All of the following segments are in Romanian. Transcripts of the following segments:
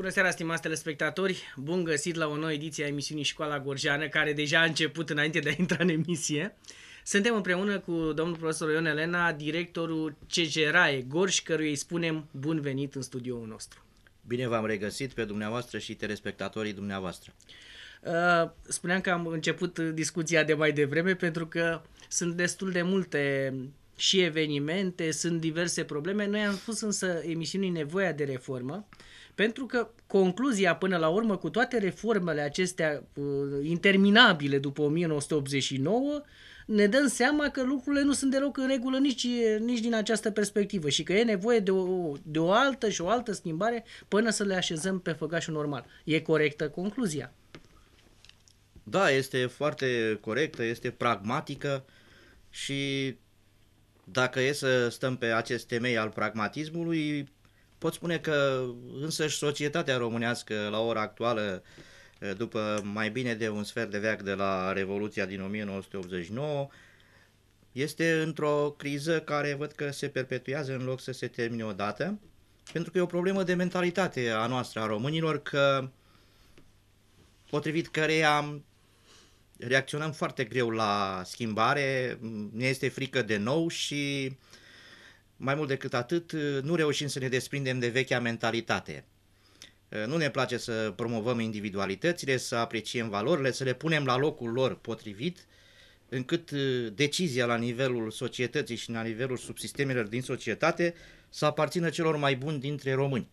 Bună seara, stimați telespectatori! Bun găsit la o nouă ediție a emisiunii Școala Gorjeană, care deja a început înainte de a intra în emisie. Suntem împreună cu domnul profesor Ion Elena, directorul CGRAE Gorj, căruia îi spunem bun venit în studioul nostru. Bine v-am regăsit pe dumneavoastră și telespectatorii dumneavoastră. Uh, spuneam că am început discuția de mai devreme pentru că sunt destul de multe și evenimente, sunt diverse probleme. Noi am spus însă emisiunii nevoia de reformă pentru că concluzia până la urmă cu toate reformele acestea uh, interminabile după 1989 ne dăm seama că lucrurile nu sunt deloc în regulă nici, nici din această perspectivă și că e nevoie de o, de o altă și o altă schimbare până să le așezăm pe făgașul normal. E corectă concluzia. Da, este foarte corectă, este pragmatică și dacă e să stăm pe acest temei al pragmatismului, Pot spune că însăși societatea românească la ora actuală, după mai bine de un sfert de veac de la Revoluția din 1989, este într-o criză care văd că se perpetuează în loc să se termine odată, pentru că e o problemă de mentalitate a noastră, a românilor, că potrivit căreia reacționăm foarte greu la schimbare, ne este frică de nou și uh, mai mult decât atât, uh, nu reușim să ne desprindem de vechea mentalitate. Uh, nu ne place să promovăm individualitățile, să apreciem valorile, să le punem la locul lor potrivit, încât uh, decizia la nivelul societății și la nivelul subsistemelor din societate să aparțină celor mai buni dintre români.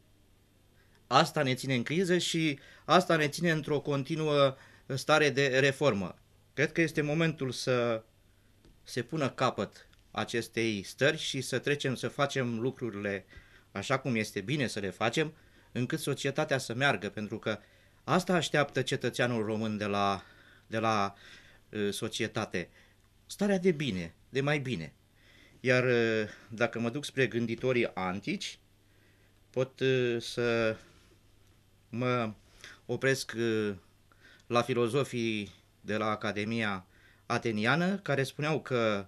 Asta ne ține în criză și asta ne ține într-o continuă stare de reformă. Cred că este momentul să se pună capăt acestei stări și să trecem să facem lucrurile așa cum este bine să le facem, încât societatea să meargă, pentru că asta așteaptă cetățeanul român de la, de la uh, societate. Starea de bine, de mai bine. Iar uh, dacă mă duc spre gânditorii antici, pot uh, să mă opresc uh, la filozofii de la Academia Ateniană, care spuneau că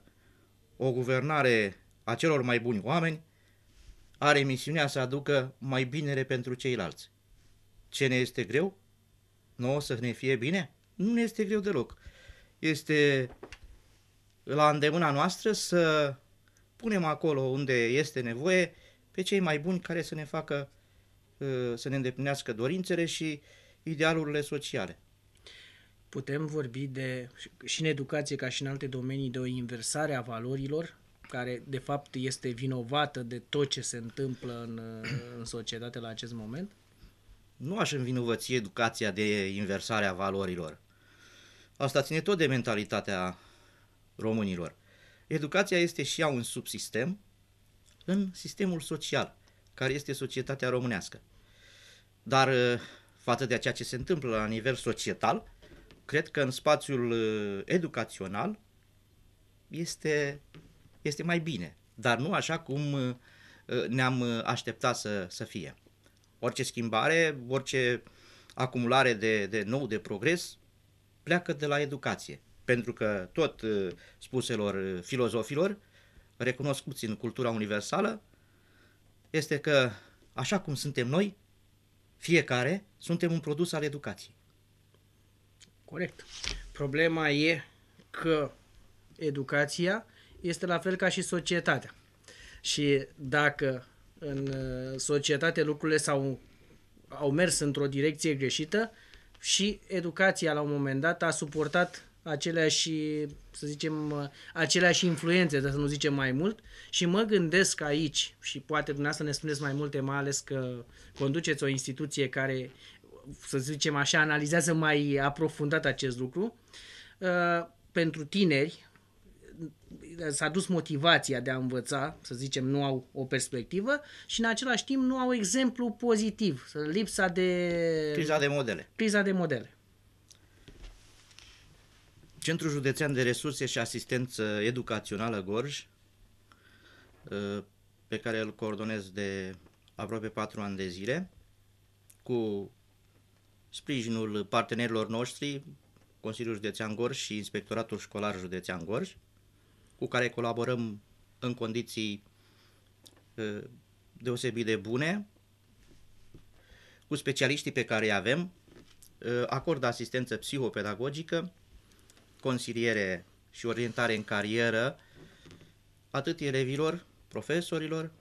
o guvernare a celor mai buni oameni, are misiunea să aducă mai binere pentru ceilalți. Ce ne este greu? Nu o să ne fie bine? Nu ne este greu deloc. Este la îndemâna noastră să punem acolo unde este nevoie pe cei mai buni care să ne facă să ne îndeplinească dorințele și idealurile sociale putem vorbi de, și în educație ca și în alte domenii, de o inversare a valorilor, care de fapt este vinovată de tot ce se întâmplă în, în societate la acest moment? Nu aș învinovăți educația de inversare a valorilor. Asta ține tot de mentalitatea românilor. Educația este și ea un subsistem în sistemul social, care este societatea românească. Dar uh, față de ceea ce se întâmplă la nivel societal, cred că în spațiul uh, educațional este, este mai bine, dar nu așa cum uh, ne-am uh, așteptat să, să fie. Orice schimbare, orice acumulare de, de nou, de progres, pleacă de la educație. Pentru că tot spuselor filozofilor, recunoscuți în cultura universală, este că așa cum suntem noi, fiecare, suntem un produs al educației. Corect. Problema e că educația este la fel ca și societatea. Și dacă în uh, societate lucrurile s-au au mers într-o direcție greșită și educația la un moment dat a suportat aceleași, să zicem, uh, aceleași influențe, dar să nu zicem mai mult. Și mă gândesc aici, și poate dumneavoastră ne spuneți mai multe, mai ales că conduceți o instituție care să zicem așa, analizează mai aprofundat acest lucru. Uh, pentru tineri uh, s-a dus motivația de a învăța, să zicem, nu au o perspectivă și în același timp nu au exemplu pozitiv, lipsa de... Criza de modele. Criza de modele. Centrul Județean de Resurse și Asistență Educațională Gorj, uh, pe care îl coordonez de aproape patru ani de zile, cu sprijinul partenerilor noștri, Consiliul Județean Gorj și Inspectoratul Școlar Județean Gorj, cu care colaborăm în condiții ă, deosebit de bune, cu specialiștii pe care îi avem, ă, de asistență psihopedagogică, consiliere și orientare în carieră, atât elevilor, profesorilor,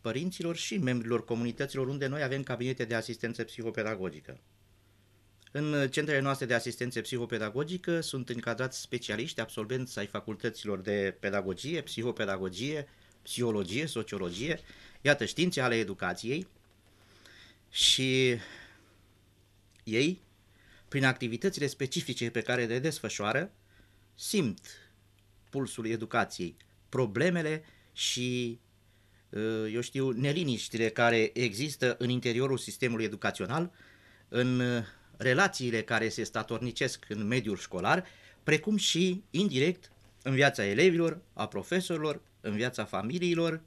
părinților și membrilor comunităților unde noi avem cabinete de asistență psihopedagogică. În centrele noastre de asistență psihopedagogică sunt încadrați specialiști absolvenți ai facultăților de pedagogie, psihopedagogie, psihologie, sociologie, iată științe ale educației și ei, prin activitățile specifice pe care le desfășoară, simt pulsul educației, problemele și, ă, eu știu, neliniștile care există în interiorul sistemului educațional, în relațiile care se statornicesc în mediul școlar, precum și, indirect, în viața elevilor, a profesorilor, în viața familiilor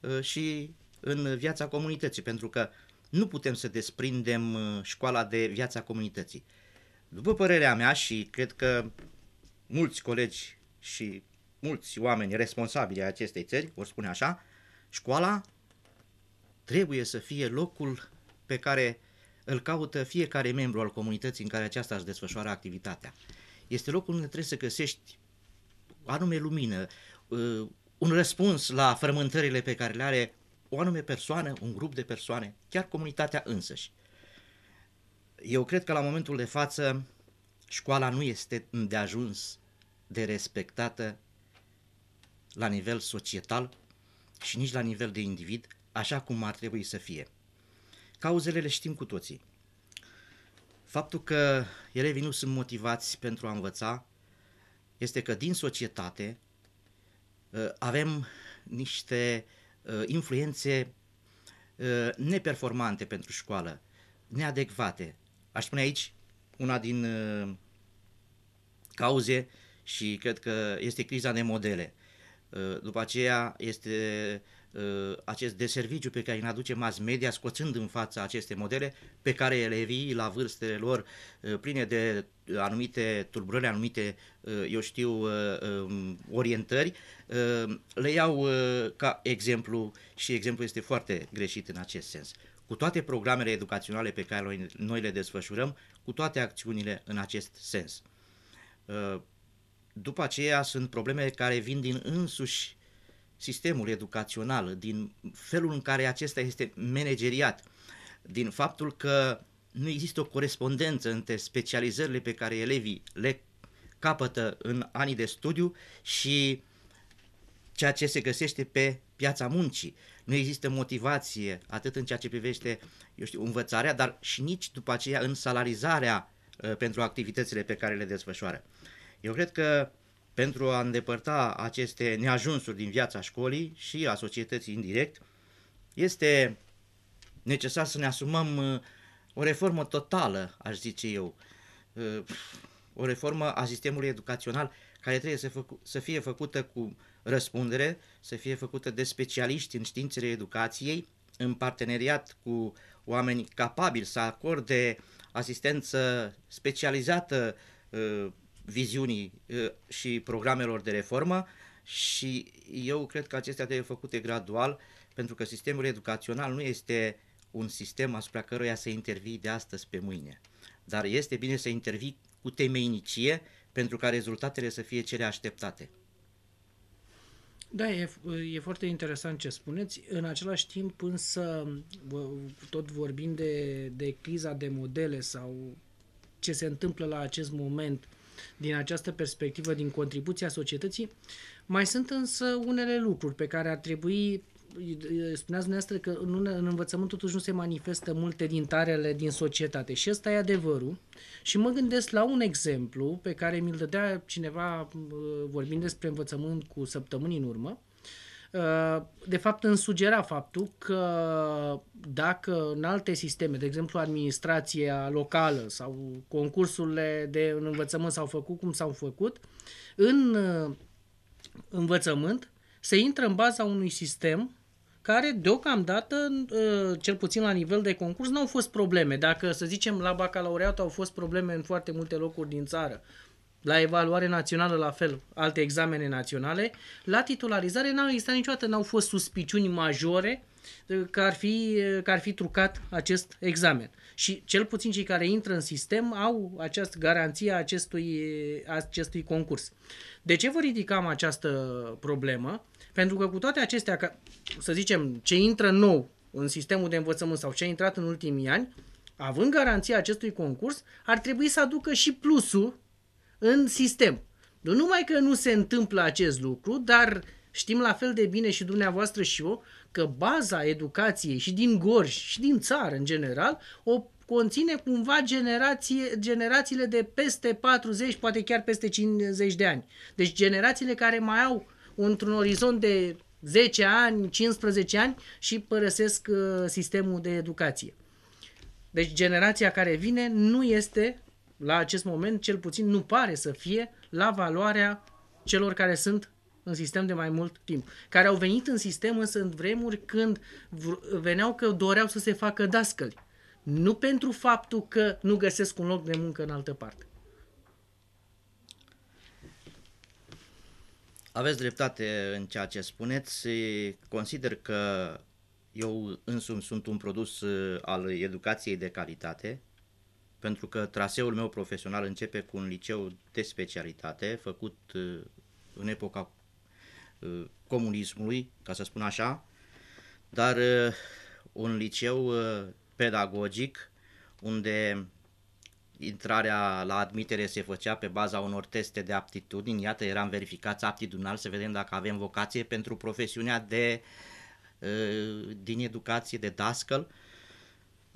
uh, și în viața comunității, pentru că nu putem să desprindem uh, școala de viața comunității. După părerea mea și cred că mulți colegi și mulți oameni responsabili ai acestei țări vor spune așa, școala trebuie să fie locul pe care îl caută fiecare membru al comunității în care aceasta își desfășoară activitatea. Este locul unde trebuie să găsești anume lumină, uh, un răspuns la frământările pe care le are o anume persoană, un grup de persoane, chiar comunitatea însăși. Eu cred că la momentul de față școala nu este de ajuns de respectată la nivel societal și nici la nivel de individ, așa cum ar trebui să fie. Cauzele le știm cu toții. Faptul că elevii nu sunt motivați pentru a învăța este că din societate ă, avem niște ă, influențe ă, neperformante pentru școală, neadecvate. Aș spune aici una din cauze și cred că este criza de modele. După aceea este Uh, acest deserviciu pe care îl aduce mass media, scoțând în fața aceste modele pe care elevii la vârstele lor uh, pline de anumite tulburări, anumite, uh, eu știu, um, orientări, le iau ca exemplu și exemplu este foarte greșit în acest sens. Cu toate programele educaționale pe care noi le desfășurăm, cu toate acțiunile în acest sens. După aceea sunt probleme care vin din însuși sistemul educațional, din felul în care acesta este manageriat, din faptul că nu există o corespondență între specializările pe care elevii le capătă în anii de studiu și ceea ce se găsește pe piața muncii. Nu există motivație atât în ceea ce privește, eu știu, învățarea, dar și nici după aceea în salarizarea uh, pentru activitățile pe care le desfășoară. Eu cred că pentru a îndepărta aceste neajunsuri din viața școlii și a societății indirect, este necesar să ne asumăm uh, o reformă totală, aș zice eu, uh, o reformă a sistemului educațional care trebuie să, făcu- să fie făcută cu răspundere, să fie făcută de specialiști în științele educației, în parteneriat cu oameni capabili să acorde asistență specializată uh, viziunii uh, și programelor de reformă și eu cred că acestea trebuie făcute gradual pentru că sistemul educațional nu este un sistem asupra căruia să intervii de astăzi pe mâine, dar este bine să intervii cu temeinicie pentru ca rezultatele să fie cele așteptate. Da, e, e foarte interesant ce spuneți. În același timp, însă, tot vorbind de, de criza de modele sau ce se întâmplă la acest moment din această perspectivă, din contribuția societății. Mai sunt însă unele lucruri pe care ar trebui spuneați dumneavoastră că în, une, în învățământ totuși nu se manifestă multe din tarele din societate și ăsta e adevărul și mă gândesc la un exemplu pe care mi-l dădea cineva uh, vorbind despre învățământ cu săptămâni în urmă de fapt îmi sugera faptul că dacă în alte sisteme, de exemplu administrația locală sau concursurile de învățământ s-au făcut cum s-au făcut, în uh, învățământ se intră în baza unui sistem care deocamdată, uh, cel puțin la nivel de concurs, n-au fost probleme. Dacă, să zicem, la bacalaureat au fost probleme în foarte multe locuri din țară, la evaluare națională la fel, alte examene naționale, la titularizare n-au existat niciodată, n-au fost suspiciuni majore uh, că ar, fi, uh, că ar fi trucat acest examen. Și cel puțin cei care intră în sistem au această garanție a acestui, uh, acestui concurs. De ce vă ridicam această problemă? Pentru că cu toate acestea, ca, să zicem, ce intră nou în sistemul de învățământ sau ce a intrat în ultimii ani, având garanția acestui concurs, ar trebui să aducă și plusul în sistem. Nu numai că nu se întâmplă acest lucru, dar știm la fel de bine și dumneavoastră și eu că baza educației și din Gorj și din țară în general o conține cumva generație, generațiile de peste 40, poate chiar peste 50 de ani. Deci generațiile care mai au într-un orizont de 10 ani, 15 ani și părăsesc uh, sistemul de educație. Deci generația care vine nu este la acest moment, cel puțin, nu pare să fie la valoarea celor care sunt în sistem de mai mult timp, care au venit în sistem însă în vremuri când veneau că doreau să se facă dascăli. Nu pentru faptul că nu găsesc un loc de muncă în altă parte. Aveți dreptate în ceea ce spuneți. Consider că eu însumi sunt un produs uh, al educației de calitate, pentru că traseul meu profesional începe cu un liceu de specialitate, făcut uh, în epoca uh, comunismului, ca să spun așa, dar uh, un liceu pedagogic unde intrarea la admitere se făcea pe baza unor teste de aptitudini, iată eram verificați aptitudinal să vedem dacă avem vocație pentru profesiunea de din educație de dascăl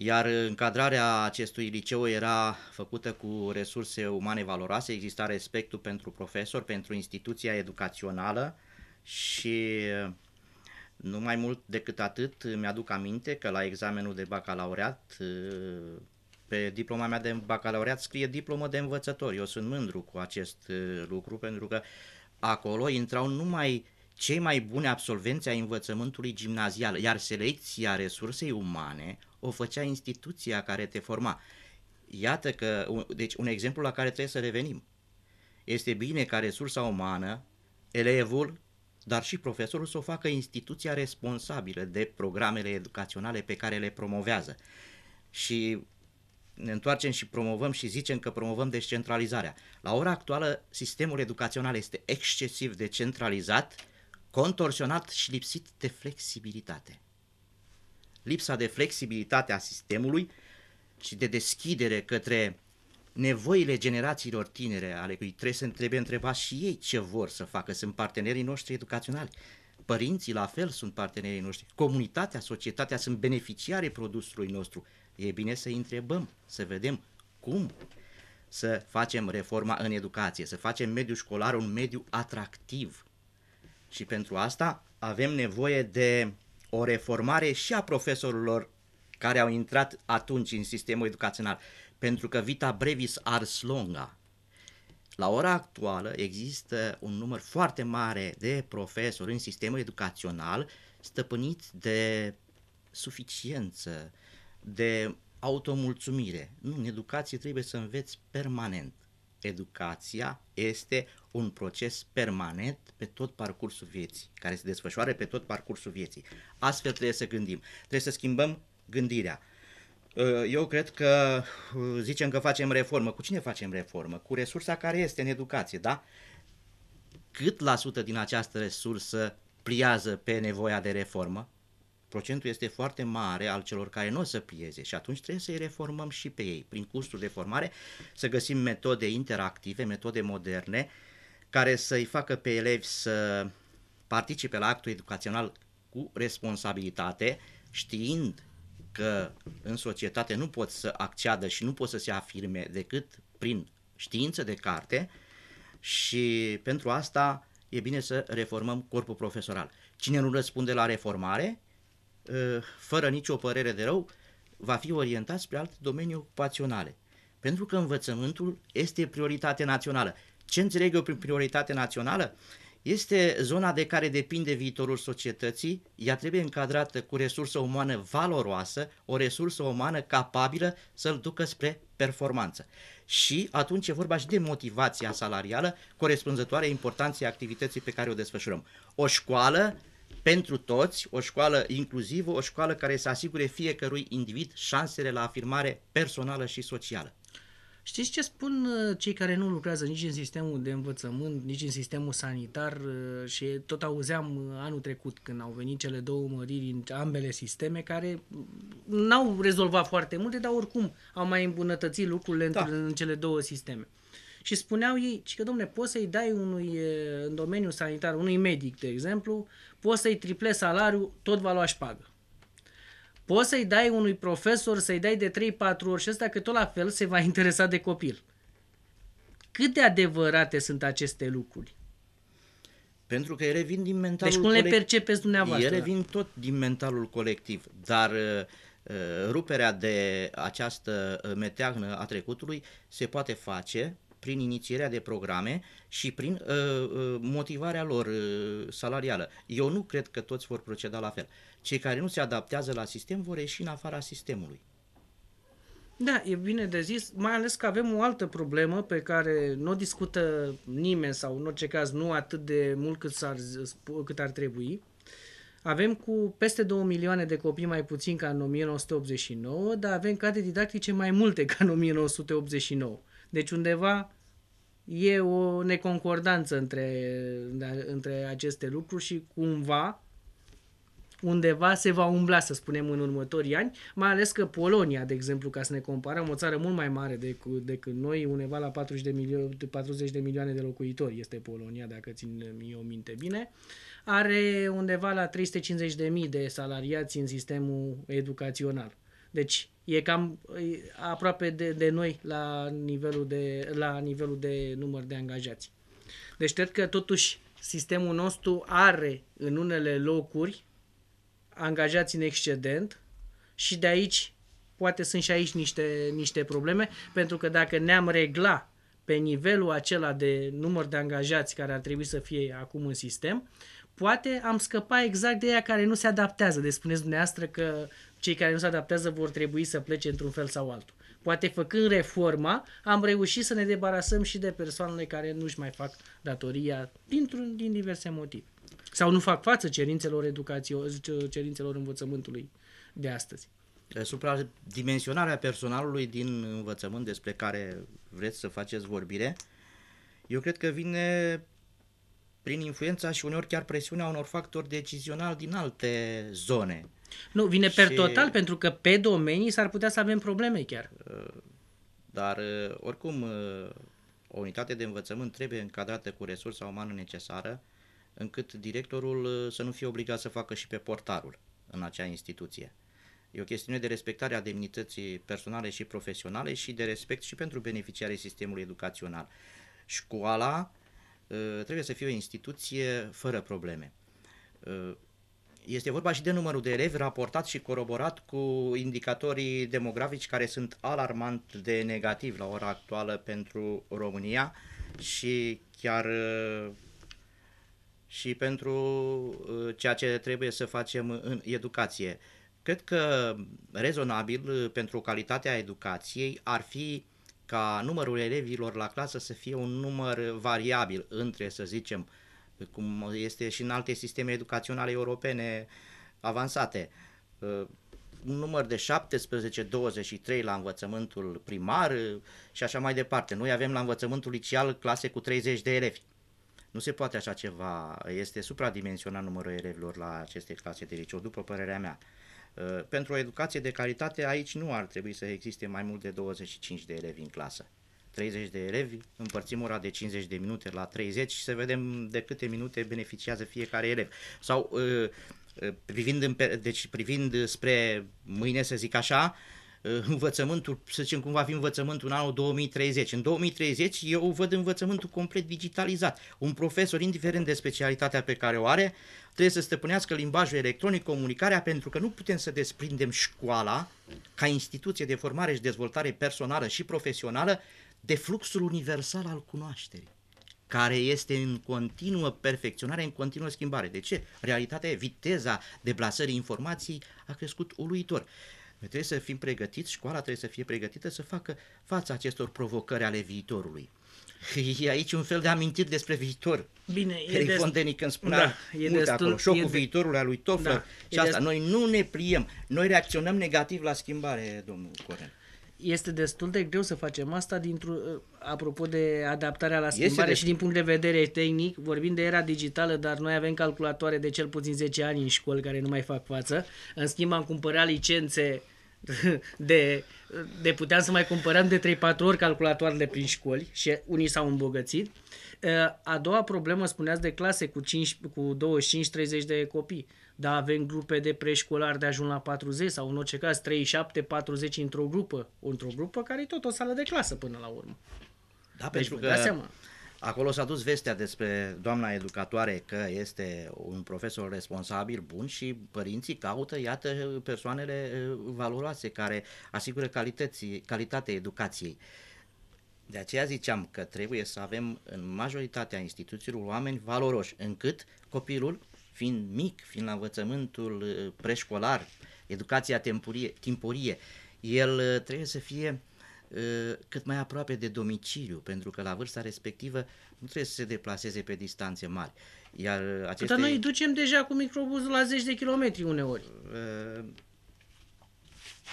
iar încadrarea acestui liceu era făcută cu resurse umane valoroase, exista respectul pentru profesor, pentru instituția educațională și nu mai mult decât atât mi-aduc aminte că la examenul de bacalaureat, pe diploma mea de bacalaureat scrie diplomă de învățător. Eu sunt mândru cu acest lucru pentru că acolo intrau numai cei mai buni absolvenți ai învățământului gimnazial, iar selecția resursei umane o făcea instituția care te forma. Iată că, deci un exemplu la care trebuie să revenim. Este bine ca resursa umană, elevul, dar și profesorul să o facă instituția responsabilă de programele educaționale pe care le promovează. Și ne întoarcem și promovăm și zicem că promovăm descentralizarea. La ora actuală, sistemul educațional este excesiv de centralizat, contorsionat și lipsit de flexibilitate lipsa de flexibilitate a sistemului și de deschidere către nevoile generațiilor tinere ale cui trebuie să întrebe întreba și ei ce vor să facă. Sunt partenerii noștri educaționali. Părinții la fel sunt partenerii noștri. Comunitatea, societatea sunt beneficiare produsului nostru. E bine să întrebăm, să vedem cum să facem reforma în educație, să facem mediul școlar un mediu atractiv. Și pentru asta avem nevoie de o reformare și a profesorilor care au intrat atunci în sistemul educațional, pentru că vita brevis ars longa. La ora actuală există un număr foarte mare de profesori în sistemul educațional stăpânit de suficiență, de automulțumire. Nu, în educație trebuie să înveți permanent educația este un proces permanent pe tot parcursul vieții, care se desfășoară pe tot parcursul vieții. Astfel trebuie să gândim, trebuie să schimbăm gândirea. Ă, eu cred că ă, zicem că facem reformă. Cu cine facem reformă? Cu resursa care este în educație, da? Cât la sută din această resursă pliază pe nevoia de reformă? procentul este foarte mare al celor care nu o să pieze și atunci trebuie să-i reformăm și pe ei, prin cursuri de formare, să găsim metode interactive, metode moderne, care să-i facă pe elevi să participe la actul educațional cu responsabilitate, știind că în societate nu pot să acceadă și nu pot să se afirme decât prin știință de carte și pentru asta e bine să reformăm corpul profesoral. Cine nu răspunde la reformare Uh, fără nicio părere de rău, va fi orientat spre alte domenii ocupaționale. Pentru că învățământul este prioritate națională. Ce înțeleg eu prin prioritate națională? Este zona de care depinde viitorul societății, ea trebuie încadrată cu resursă umană valoroasă, o resursă umană capabilă să-l ducă spre performanță. Și atunci e vorba și de motivația salarială corespunzătoare importanței activității pe care o desfășurăm. O școală pentru toți, o școală inclusivă, o școală care să asigure fiecărui individ șansele la afirmare personală și socială. Știți ce spun uh, cei care nu lucrează nici în sistemul de învățământ, nici în sistemul sanitar uh, și tot auzeam uh, anul trecut când au venit cele două măriri în ambele sisteme care mm, n-au rezolvat foarte multe, dar oricum au mai îmbunătățit lucrurile da. în cele două sisteme. Și spuneau ei, că domne, poți să-i dai unui, în domeniul sanitar, unui medic, de exemplu, poți să-i triplezi salariul, tot va lua șpagă. Poți să-i dai unui profesor, să-i dai de 3-4 ori și ăsta că tot la fel se va interesa de copil. Cât de adevărate sunt aceste lucruri? Pentru că ele vin din deci mentalul Deci cum le percepeți dumneavoastră? Ele vin tot din mentalul colectiv, dar uh, uh, ruperea de această uh, meteagnă a trecutului se poate face prin inițierea de programe și prin uh, uh, motivarea lor uh, salarială. Eu nu cred că toți vor proceda la fel. Cei care nu se adaptează la sistem vor ieși în afara sistemului. Da, e bine de zis, mai ales că avem o altă problemă pe care nu o discută nimeni sau în orice caz nu atât de mult cât ar, cât ar trebui. Avem cu peste 2 milioane de copii mai puțin ca în 1989, dar avem cadre didactice mai multe ca în 1989. Deci undeva e o neconcordanță între, da, între aceste lucruri și cumva undeva se va umbla, să spunem, în următorii ani, mai ales că Polonia, de exemplu, ca să ne comparăm, o țară mult mai mare decât, decât noi, undeva la 40 de, milio- 40 de milioane de locuitori este Polonia, dacă țin eu minte bine, are undeva la 350.000 de salariați în sistemul educațional. Deci, e cam aproape de, de noi la nivelul de, la nivelul de număr de angajați. Deci cred că totuși sistemul nostru are în unele locuri angajați în excedent și de aici poate sunt și aici niște, niște probleme, pentru că dacă ne-am regla pe nivelul acela de număr de angajați care ar trebui să fie acum în sistem, poate am scăpa exact de ea care nu se adaptează. Deci spuneți dumneavoastră că cei care nu se adaptează vor trebui să plece într-un fel sau altul. Poate făcând reforma, am reușit să ne debarasăm și de persoanele care nu-și mai fac datoria dintr-un, din diverse motive. Sau nu fac față cerințelor educației, cerințelor învățământului de astăzi. Eh, dimensionarea personalului din învățământ despre care vreți să faceți vorbire, eu cred că vine prin influența și uneori chiar presiunea unor factori decizionali din alte zone nu, vine și... per total, pentru că pe domenii s-ar putea să avem probleme chiar. Uh, dar, uh, oricum, uh, o unitate de învățământ trebuie încadrată cu resursa umană necesară, încât directorul să nu fie obligat să facă și pe portarul în acea instituție. E o chestiune de respectare a demnității personale și profesionale și de respect și pentru beneficiarii sistemului educațional. Școala trebuie să fie o instituție fără probleme. Este vorba și de numărul de elevi raportat și coroborat cu indicatorii demografici care sunt alarmant de negativ la ora actuală pentru România și chiar și pentru uh, ceea ce trebuie să facem în educație. Cred că rezonabil uh, pentru calitatea educației ar fi ca numărul elevilor la clasă să fie un număr variabil între, să zicem, cum este și în alte sisteme educaționale europene avansate. Uh, un număr de 17-23 la învățământul primar uh, și așa mai departe. Noi avem la învățământul liceal clase cu 30 de elevi. Nu se poate așa ceva. Este supradimensionat numărul elevilor la aceste clase de liceu, după părerea mea. Uh, pentru o educație de calitate aici nu ar trebui să existe mai mult de 25 de elevi în clasă. 30 de elevi, împărțim ora de 50 de minute la 30 și să vedem de câte minute beneficiază fiecare elev. Sau ă, ă, privind, în, deci privind spre mâine, să zic așa, ă, învățământul, să zicem cum va fi învățământul în anul 2030. În 2030 eu văd învățământul complet digitalizat. Un profesor, indiferent de specialitatea pe care o are, trebuie să stăpânească limbajul electronic, comunicarea, pentru că nu putem să desprindem școala ca instituție de formare și dezvoltare personală și profesională de fluxul universal al cunoașterii, care este în continuă perfecționare, în continuă schimbare. De ce? Realitatea, viteza deplasării informației a crescut uluitor. Noi trebuie să fim pregătiți, școala trebuie să fie pregătită să facă fața acestor provocări ale viitorului. E aici un fel de amintiri despre viitor. Bine, e Fontenii când spunea da, e destul, acolo, șocul e de... viitorului al lui da, Toffler da, și asta. Destul... Noi nu ne pliem, noi reacționăm negativ la schimbare, domnul Coren este destul de greu să facem asta dintr-o, apropo de adaptarea la schimbare este și din punct de vedere tehnic, vorbim de era digitală, dar noi avem calculatoare de cel puțin 10 ani în școli care nu mai fac față. În schimb am cumpărat licențe de, de puteam să mai cumpărăm de 3-4 ori calculatoarele prin școli și unii s-au îmbogățit. Ă, a doua problemă, spuneați, de clase cu, 5, cu 25-30 de copii. Da avem grupe de preșcolari de ajun la 40 sau în orice caz 37, 40 într-o grupă, într-o grupă care e tot o sală de clasă până la urmă. Da, deci, pentru că seama. acolo s-a dus vestea despre doamna educatoare că este un profesor responsabil, bun și părinții caută, iată, persoanele uh, valoroase care asigură calitatea educației. De aceea ziceam că trebuie să avem în majoritatea instituțiilor oameni valoroși, încât copilul fiind mic, fiind la învățământul uh, preșcolar, educația temporie, timpurie, el uh, trebuie să fie uh, cât mai aproape de domiciliu, pentru că la vârsta respectivă nu trebuie să se deplaseze pe distanțe mari. Iar aceste... Dar noi ducem deja cu microbuzul la zeci de kilometri uneori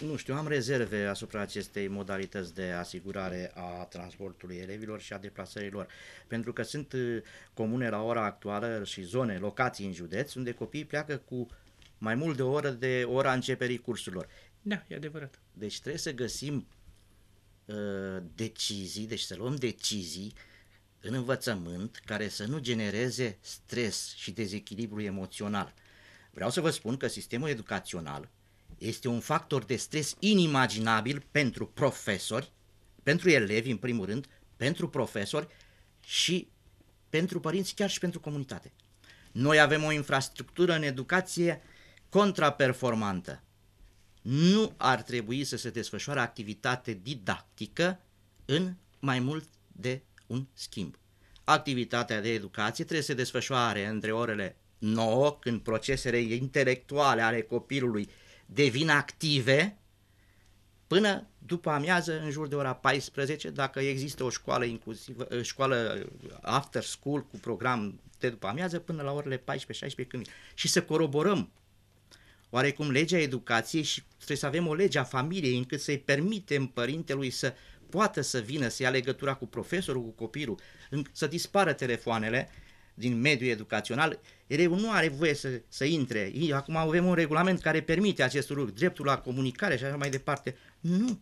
nu știu, am rezerve asupra acestei modalități de asigurare a transportului elevilor și a deplasărilor, pentru că sunt uh, comune la ora actuală și zone, locații în județ, unde copiii pleacă cu mai mult de o oră de ora începerii cursurilor. Da, e adevărat. Deci trebuie să găsim uh, decizii, deci să luăm decizii în învățământ care să nu genereze stres și dezechilibru emoțional. Vreau să vă spun că sistemul educațional este un factor de stres inimaginabil pentru profesori, pentru elevi în primul rând, pentru profesori și pentru părinți, chiar și pentru comunitate. Noi avem o infrastructură în educație contraperformantă. Nu ar trebui să se desfășoare activitate didactică în mai mult de un schimb. Activitatea de educație trebuie să se desfășoare între orele 9, când procesele intelectuale ale copilului devin active până după amiază, în jur de ora 14, dacă există o școală inclusivă, eh, școală after school cu program de după amiază, până la orele 14-16 când Și să coroborăm oarecum legea educației și trebuie să avem o lege a familiei încât să-i permitem părintelui să poată să vină, să ia legătura cu profesorul, cu copilul, să dispară telefoanele, din mediul educațional, elevul nu are voie să, să intre. Acum avem un regulament care permite acest lucru, dreptul la comunicare și așa mai departe. Nu.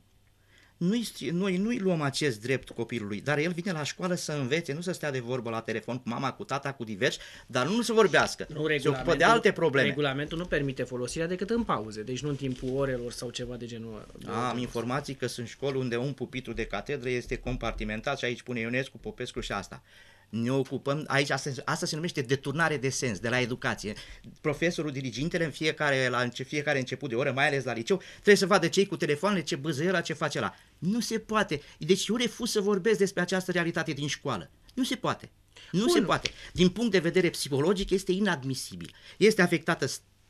Noi, noi nu-i luăm acest drept copilului, dar el vine la școală să învețe, nu să stea de vorbă la telefon cu mama, cu tata, cu diversi, dar nu să vorbească. Nu, se ocupă de alte probleme. Regulamentul nu permite folosirea decât în pauze, deci nu în timpul orelor sau ceva de genul. De Am informații că sunt școli unde un pupitru de catedră este compartimentat și aici pune Ionescu, Popescu și asta ne ocupăm, aici asta, asta se numește deturnare de sens, de la educație. Profesorul, dirigintele în fiecare, la înce, fiecare început de oră, mai ales la liceu, trebuie să vadă cei cu telefoanele, ce bâză la ce face la. Nu se poate. Deci eu refuz să vorbesc despre această realitate din școală. Nu se poate. Nu Bun. se poate. Din punct de vedere psihologic este inadmisibil. Este afectată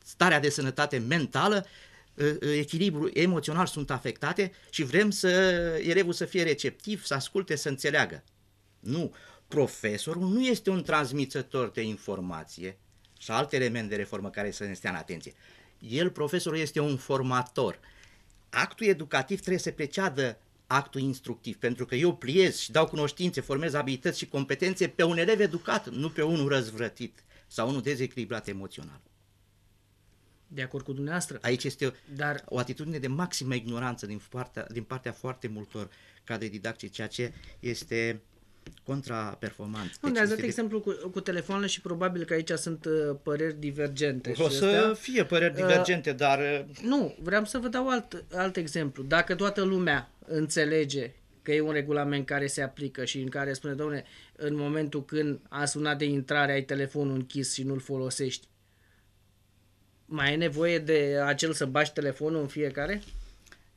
starea de sănătate mentală, ă, ă, echilibru emoțional sunt afectate și vrem să elevul să fie receptiv, să asculte, să înțeleagă. Nu profesorul nu este un transmițător de informație și alte elemente de reformă care să ne stea în atenție. El, profesorul, este un formator. Actul educativ trebuie să preceadă actul instructiv, pentru că eu pliez și dau cunoștințe, formez abilități și competențe pe un elev educat, nu pe unul răzvrătit sau unul dezechilibrat emoțional. De acord cu dumneavoastră. Aici este o, dar... o atitudine de maximă ignoranță din partea, din partea foarte multor cadre didactice, ceea ce este uh, Contraperformanță. Nu, ne-ați deci dat exemplu cu, cu telefoanele și probabil că aici sunt uh, păreri divergente. O să astea. fie păreri uh, divergente, uh, dar... Uh... Nu, vreau să vă dau alt, alt exemplu. Dacă toată lumea înțelege că e un regulament care se aplică și în care spune, domne, în momentul când a sunat de intrare, ai telefonul închis și nu-l folosești, mai e nevoie de acel să bași telefonul în fiecare?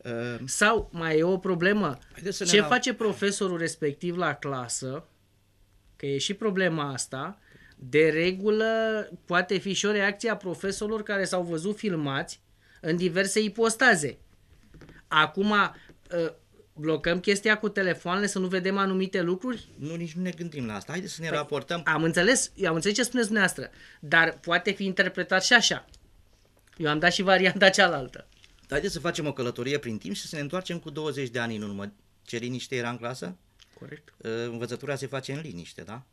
Ehm, sau mai e o problemă. Ce la... face profesorul respectiv la clasă? Că e și problema asta. De regulă poate fi și o reacție a profesorilor care s-au văzut filmați în diverse ipostaze. Acum, ă, blocăm chestia cu telefoanele să nu vedem anumite lucruri? Nu, nici nu ne gândim la asta. Haideți să ne păi, raportăm. Am înțeles, am înțeles ce spuneți dumneavoastră, dar poate fi interpretat și așa. Eu am dat și varianta cealaltă. Haideți să facem o călătorie prin timp și să ne întoarcem cu 20 de ani în urmă. Ce liniște era în clasă? Corect. Uh, învățătura se face în liniște, da?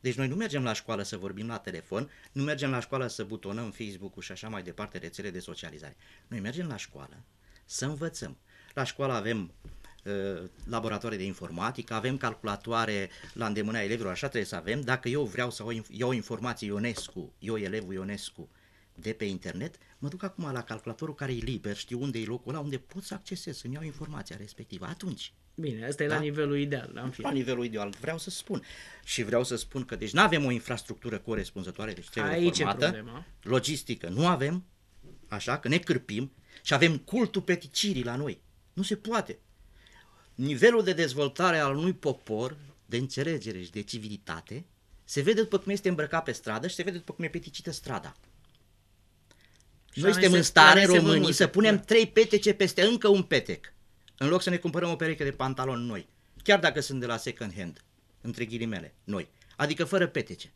Deci noi nu mergem la școală să vorbim la telefon, nu mergem la școală să butonăm Facebook-ul și așa mai departe, rețele de socializare. Noi mergem la școală să învățăm. La școală avem uh, laboratoare de informatică, avem calculatoare la îndemâna elevilor, așa trebuie să avem. Dacă eu vreau să iau informații Ionescu, eu elevul Ionescu, de pe internet, mă duc acum la calculatorul care e liber, știu unde e locul ăla, unde pot să accesez, să-mi iau informația respectivă. Atunci. Bine, asta e da? la nivelul ideal. La, da, la nivelul ideal, vreau să spun. Și vreau să spun că deci nu avem o infrastructură corespunzătoare, deci trebuie Aici formată. e problema. logistică nu avem, așa că ne cârpim și avem cultul peticirii la noi. Nu se poate. Nivelul de dezvoltare al unui popor, de înțelegere și de civilitate, se vede după cum este îmbrăcat pe stradă și se vede după cum e peticită strada. Și noi suntem în stare, românii, să punem da. trei petece peste încă un petec, în loc să ne cumpărăm o pereche de pantaloni noi, chiar dacă sunt de la second hand, între ghilimele, noi, adică fără petece.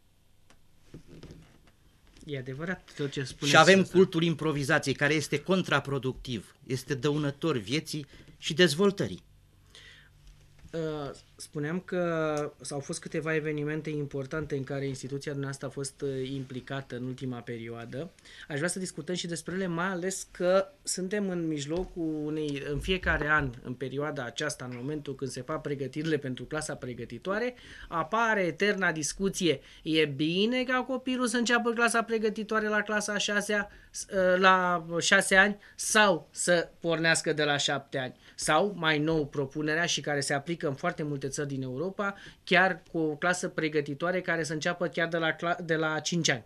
E adevărat tot ce spuneți. Și avem cultul improvizației, care este contraproductiv, este dăunător vieții și dezvoltării. Uh Spuneam că s au fost câteva evenimente importante în care instituția dumneavoastră a fost uh, implicată în ultima perioadă. Aș vrea să discutăm și despre ele, mai ales că suntem în mijlocul unei, în fiecare an, în perioada aceasta, în momentul când se fac pregătirile pentru clasa pregătitoare, apare eterna discuție. E bine ca copilul să înceapă clasa pregătitoare la clasa 6 uh, la 6 ani sau să pornească de la 7 ani? Sau mai nou propunerea și care se aplică în foarte multe țări din Europa, chiar cu o clasă pregătitoare care să înceapă chiar de la, de la 5 ani.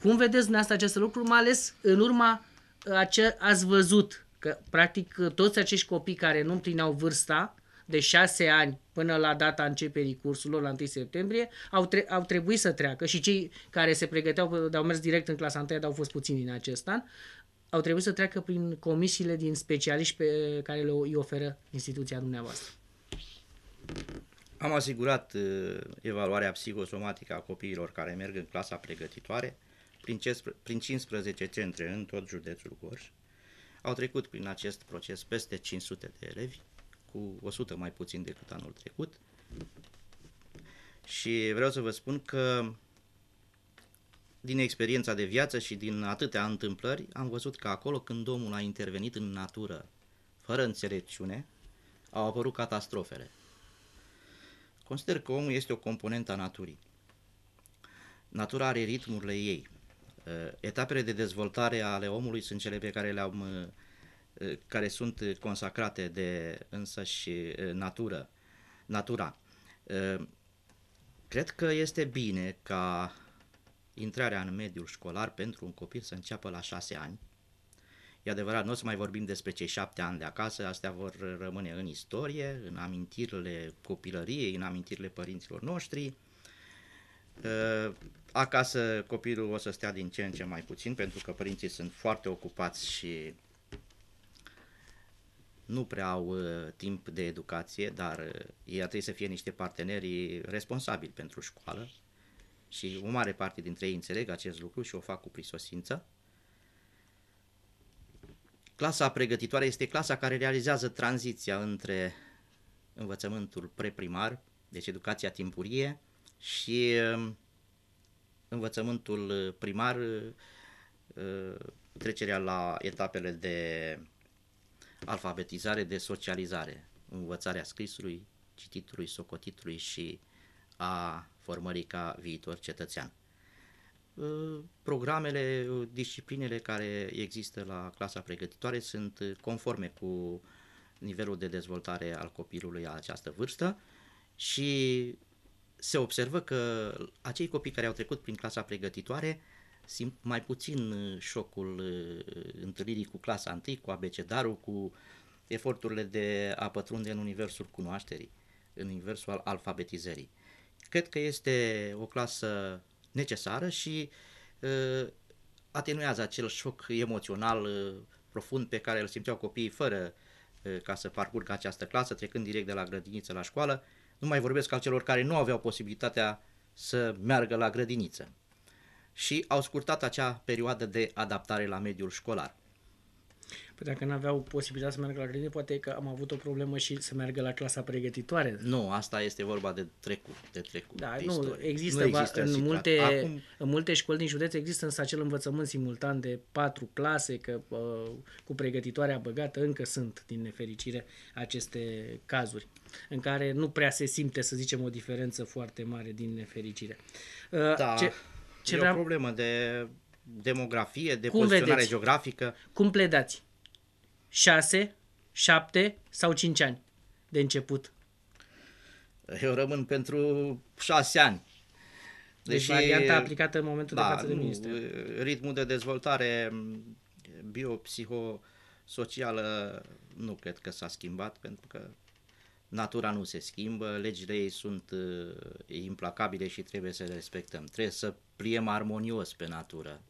Cum vedeți dumneavoastră aceste lucruri, mai ales în urma uh, a ce ați văzut, că practic toți acești copii care nu împlineau vârsta de 6 ani până la data începerii cursurilor, la 1 septembrie, au, tre- au trebuit să treacă și cei care se pregăteau, au mers direct în clasa 1, dar au fost puțini din acest an, au trebuit să treacă prin comisiile din specialiști pe care le îi oferă instituția dumneavoastră. Am asigurat uh, evaluarea psihosomatică a copiilor care merg în clasa pregătitoare prin 15 centre în tot județul Gorj. Au trecut prin acest proces peste 500 de elevi, cu 100 mai puțin decât anul trecut. Și vreau să vă spun că din experiența de viață și din atâtea întâmplări, am văzut că acolo când omul a intervenit în natură, fără înțelepciune, au apărut catastrofele. Consider că omul este o componentă a naturii. Natura are ritmurile ei. Eh, etapele de dezvoltare ale omului sunt cele pe care le-am eh, eh, care sunt consacrate de și natură, natura. Cred că este bine ca intrarea în mediul școlar pentru un copil să înceapă la șase ani, E adevărat, nu o să mai vorbim despre cei șapte ani de acasă, astea vor rămâne în istorie, în amintirile copilăriei, în amintirile părinților noștri. Ă, acasă copilul o să stea din ce în ce mai puțin, pentru că părinții sunt foarte ocupați și nu prea au ă, timp de educație, dar uh, ei trebuie să fie niște parteneri responsabili pentru școală și o mare parte dintre ei înțeleg acest lucru și o fac cu prisosință. Clasa pregătitoare este clasa care realizează tranziția între învățământul preprimar, deci educația timpurie, și um, învățământul primar, uh, trecerea la etapele de alfabetizare, de socializare, învățarea scrisului, cititului, socotitului și a formării ca viitor cetățean. Programele, disciplinele care există la clasa pregătitoare sunt conforme cu nivelul de dezvoltare al copilului la această vârstă și se observă că acei copii care au trecut prin clasa pregătitoare simt mai puțin șocul uh, întâlnirii cu clasa întâi, cu abecedarul, cu eforturile de a pătrunde în universul cunoașterii, în universul al alfabetizării. Cred că este o clasă necesară și uh, atenuează acel șoc emoțional uh, profund pe care îl simțeau copiii fără uh, ca să parcurgă această clasă, trecând direct de la grădiniță la școală. Nu mai vorbesc al celor care nu aveau posibilitatea să meargă la grădiniță și au scurtat acea perioadă de adaptare la mediul școlar. Păi dacă n-aveau posibilitatea să meargă la grădină, poate că am avut o problemă și să meargă la clasa pregătitoare. Nu, asta este vorba de trecut. De trecut da, de nu, istorie. există, nu există în, multe, Acum... în multe școli din județ există însă acel învățământ simultan de patru clase, că uh, cu pregătitoarea băgată încă sunt, din nefericire, aceste cazuri în care nu prea se simte, să zicem, o diferență foarte mare din nefericire. Uh, da, ce, ce e vreau... o problemă de demografie, de Cum poziționare vedeți? geografică. Cum pledați? 6, 7 sau 5 ani de început? Eu rămân pentru 6 ani. Deci Deși, varianta aplicată în momentul da, de față de ministru. Ritmul de dezvoltare biopsihosocială nu cred că s-a schimbat pentru că natura nu se schimbă, legile ei sunt uh, implacabile și trebuie să le respectăm. Trebuie să pliem armonios pe natură,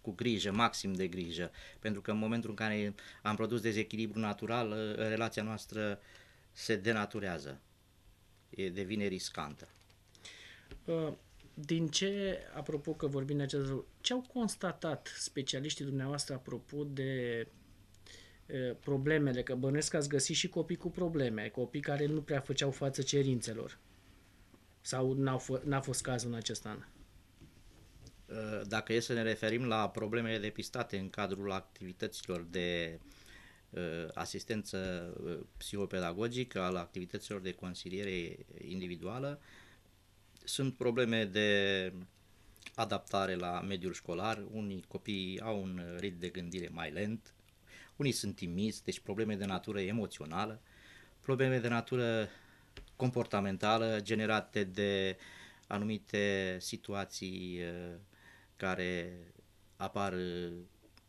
cu grijă, maxim de grijă, pentru că în momentul în care am produs dezechilibru natural, uh, relația noastră se denaturează, devine riscantă. Uh, din ce, apropo că vorbim de acest lucru, ce au constatat specialiștii dumneavoastră apropo de problemele, că bănesc ați găsit și copii cu probleme, copii care nu prea făceau față cerințelor. Sau n-au f- n-a fost cazul în acest an? Dacă e să ne referim la problemele depistate în cadrul activităților de asistență psihopedagogică, al activităților de consiliere individuală, sunt probleme de adaptare la mediul școlar. Unii copii au un ritm de gândire mai lent, unii sunt timizi, deci probleme de natură emoțională, probleme de natură comportamentală generate de anumite situații uh, care apar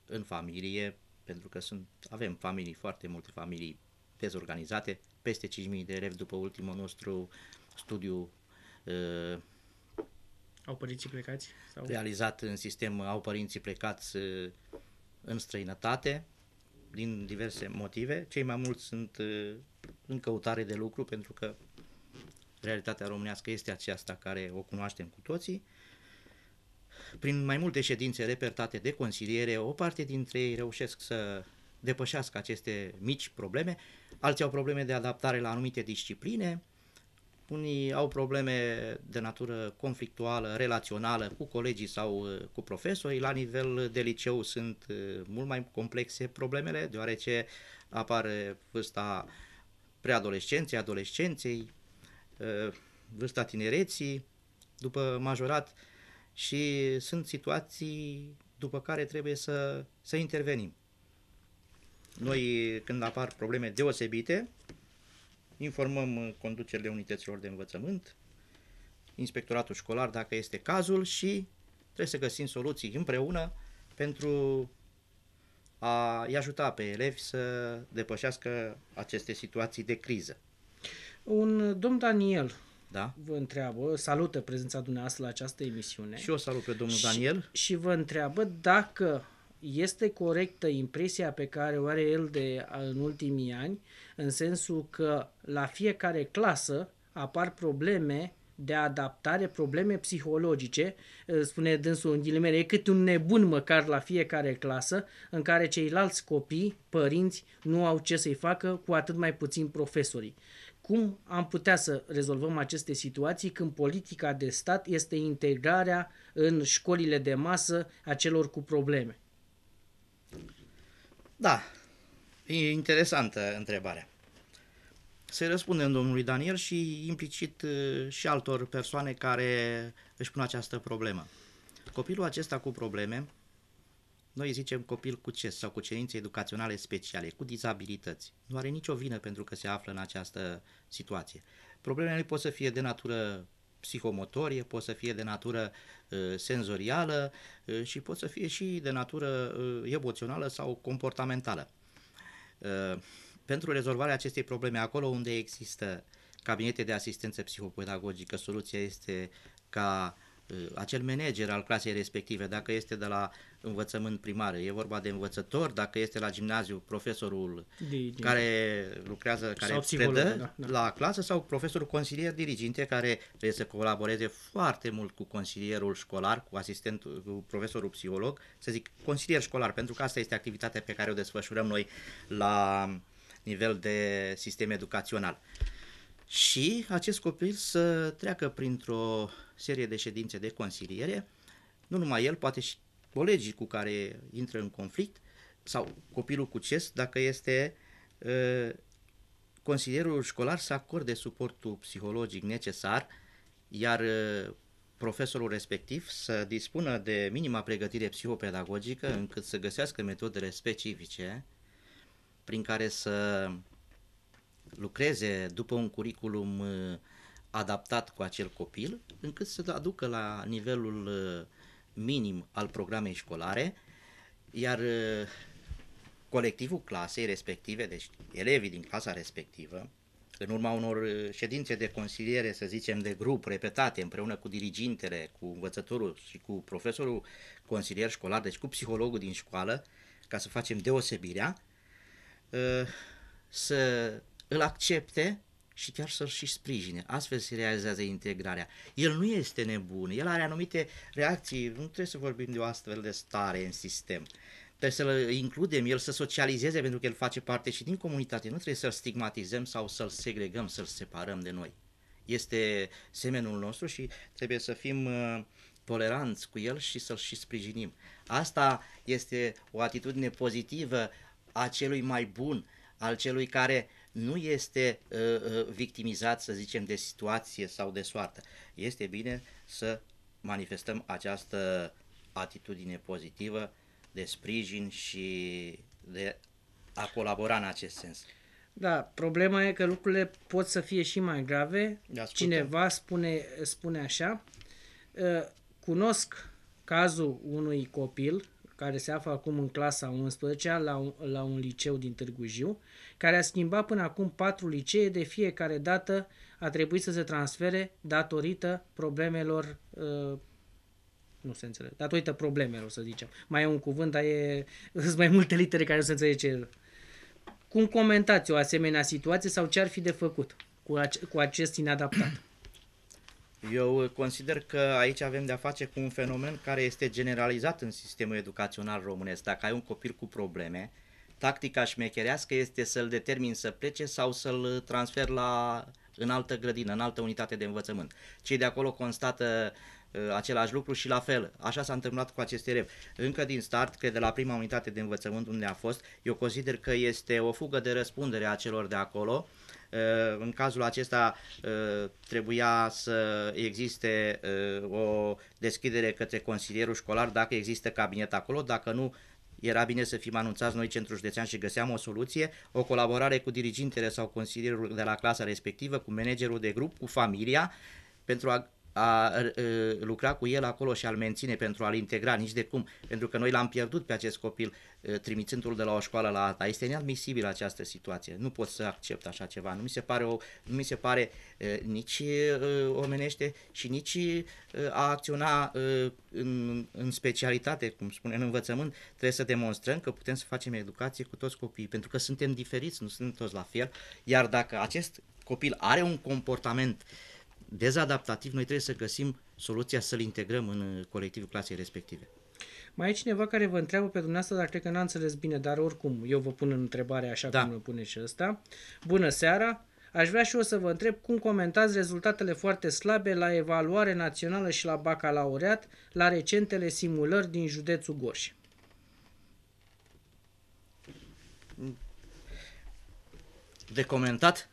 în familie, pentru că sunt, avem familii, foarte multe familii dezorganizate, peste 5.000 de elevi după ultimul nostru studiu uh, au părinții plecați? Sau? Realizat în sistem au părinții plecați uh, în străinătate, din diverse motive. Cei mai mulți sunt uh, în căutare de lucru pentru că realitatea românească este aceasta care o cunoaștem cu toții. Prin mai multe ședințe repertate de consiliere, o parte dintre ei reușesc să depășească aceste mici probleme, alții au probleme de adaptare la anumite discipline, unii au probleme de natură conflictuală, relațională cu colegii sau uh, cu profesorii. La nivel de liceu sunt uh, mult mai complexe problemele, deoarece apare uh, vârsta preadolescenței, adolescenței, vârsta tinereții, după majorat și sunt situații după care trebuie să, să intervenim. Noi, când apar probleme deosebite, informăm uh, conducerile unităților de învățământ, inspectoratul școlar dacă este cazul și trebuie să găsim soluții împreună pentru a-i ajuta pe elevi să depășească aceste situații de criză. Un domn Daniel da? vă întreabă, salută prezența dumneavoastră la această emisiune. Și o salut pe domnul și, Daniel. Și vă întreabă dacă este corectă impresia pe care o are el de în ultimii ani, în sensul că la fiecare clasă apar probleme de adaptare, probleme psihologice, spune dânsul în ghilimele, e cât un nebun măcar la fiecare clasă, în care ceilalți copii, părinți, nu au ce să-i facă, cu atât mai puțin profesorii. Cum am putea să rezolvăm aceste situații când politica de stat este integrarea în școlile de masă a celor cu probleme? Da, e interesantă întrebarea. să răspunde răspundem domnului Daniel și implicit uh, și altor persoane care își pun această problemă. Copilul acesta cu probleme, noi zicem copil cu CES sau cu cerințe educaționale speciale, cu dizabilități. Nu are nicio vină pentru că se află în această situație. Problemele pot să fie de natură psihomotorie, pot să fie de natură uh, senzorială uh, și pot să fie și de natură uh, emoțională sau comportamentală. Pentru rezolvarea acestei probleme, acolo unde există cabinete de asistență psihopedagogică, soluția este ca acel manager al clasei respective, dacă este de la învățământ primar, e vorba de învățător, dacă este la gimnaziu profesorul Diriginte. care lucrează, care sau predă da, da. la clasă sau profesorul consilier diriginte care trebuie să colaboreze foarte mult cu consilierul școlar, cu asistentul, cu profesorul psiholog, să zic consilier școlar, pentru că asta este activitatea pe care o desfășurăm noi la nivel de sistem educațional. Și acest copil să treacă printr-o serie de ședințe de consiliere, nu numai el, poate și colegii cu care intră în conflict sau copilul cu CES, dacă este ă, consilierul școlar să acorde suportul psihologic necesar, iar ă, profesorul respectiv să dispună de minima pregătire psihopedagogică da. încât să găsească metodele specifice prin care să lucreze după un curriculum ă, adaptat cu acel copil, încât să aducă la nivelul uh, minim al programei școlare, iar uh, colectivul clasei respective, deci elevii din clasa respectivă, în urma unor uh, ședințe de consiliere, să zicem, de grup, repetate împreună cu dirigintele, cu învățătorul și cu profesorul consilier școlar, deci cu psihologul din școală, ca să facem deosebirea, uh, să îl accepte și chiar să-l și sprijine. Astfel se realizează integrarea. El nu este nebun, el are anumite reacții, nu trebuie să vorbim de o astfel de stare în sistem. Trebuie să-l includem, el să socializeze pentru că el face parte și din comunitate. Nu trebuie să-l stigmatizăm sau să-l segregăm, să-l separăm de noi. Este semenul nostru și trebuie să fim uh, toleranți cu el și să-l și sprijinim. Asta este o atitudine pozitivă a celui mai bun, al celui care nu este uh, uh, victimizat, să zicem, de situație sau de soartă. Este bine să manifestăm această atitudine pozitivă de sprijin și de a colabora în acest sens. Da, problema e că lucrurile pot să fie și mai grave. Ascultă. Cineva spune, spune așa, uh, cunosc cazul unui copil care se află acum în clasa 11 la un, la un liceu din Târgu Jiu, care a schimbat până acum patru licee, de fiecare dată a trebuit să se transfere datorită problemelor uh, nu se înțelege, datorită problemelor, să zicem. Mai e un cuvânt, dar e, sunt mai multe litere care nu se înțelege ce Cum comentați o asemenea situație sau ce ar fi de făcut cu, ac- cu acest inadaptat? Eu uh, consider că aici avem de-a face cu un fenomen care este generalizat în sistemul educațional românesc. Dacă ai un copil cu probleme, tactica șmecherească este să-l determin să plece sau să-l uh, transfer la, uh, în altă grădină, în altă unitate de învățământ. Cei de acolo constată uh, același lucru și la fel. Așa s-a întâmplat cu acest elev. Încă din start, cred de la prima unitate de învățământ unde a fost, eu consider că este o fugă de răspundere a celor de acolo Eh, în cazul acesta eh, trebuia să existe eh, o deschidere către consilierul școlar dacă există cabinet acolo, dacă nu, era bine să fim anunțați noi centru județean și găseam o soluție, o colaborare cu dirigintele sau consilierul de la clasa respectivă, cu managerul de grup, cu familia, pentru a a lucra cu el acolo și a-l menține pentru a-l integra nici de cum, pentru că noi l-am pierdut pe acest copil trimițându-l de la o școală la alta. Este inadmisibilă această situație. Nu pot să accept așa ceva. Nu mi se pare, o, nu mi se pare nici omenește și nici a acționa în, în specialitate, cum spune, în învățământ. Trebuie să demonstrăm că putem să facem educație cu toți copiii, pentru că suntem diferiți, nu suntem toți la fel. Iar dacă acest copil are un comportament uh, dezadaptativ, noi trebuie să găsim soluția să-l integrăm în uh, colectivul clasei respective. Mai e cineva care vă întreabă pe dumneavoastră, dar cred că n am înțeles bine, dar oricum eu vă pun în întrebare așa da. cum îl pune și ăsta. Bună seara! Aș vrea și eu să vă întreb cum comentați rezultatele foarte slabe la evaluare națională și la bacalaureat la recentele simulări din județul Gorj. De comentat?